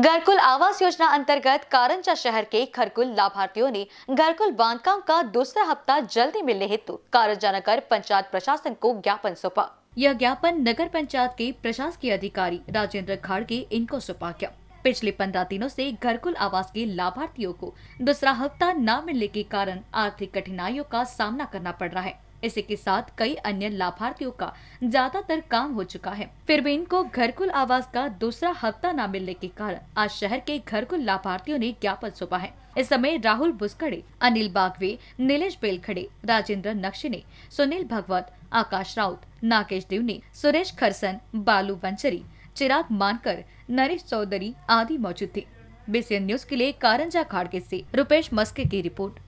घरकुल आवास योजना अंतर्गत कारंजा शहर के खरकुल लाभार्थियों ने घरकुल बांधकाम का दूसरा हफ्ता जल्दी मिलने हेतु कारंजा नगर पंचायत प्रशासन को ज्ञापन सौंपा यह ज्ञापन नगर पंचायत के प्रशासकीय अधिकारी राजेंद्र खाड़गे इनको सौंपा गया पिछले पंद्रह दिनों से घरकुल आवास के लाभार्थियों को दूसरा हफ्ता न मिलने के कारण आर्थिक कठिनाइयों का सामना करना पड़ रहा है इसी के साथ कई अन्य लाभार्थियों का ज्यादातर काम हो चुका है फिर भी इनको घरकुल आवास का दूसरा हफ्ता न मिलने के कारण आज शहर के घरकुल लाभार्थियों ने ज्ञापन सौंपा है इस समय राहुल बुसकड़े अनिल बागवे नीलेश बेलखड़े राजेंद्र ने सुनील भगवत आकाश राउत नागेश देवने सुरेश खरसन बालू वंचरी चिराग मानकर नरेश चौधरी आदि मौजूद थे बीसीएन न्यूज के लिए कारंजा खाड़के से रुपेश मस्के की रिपोर्ट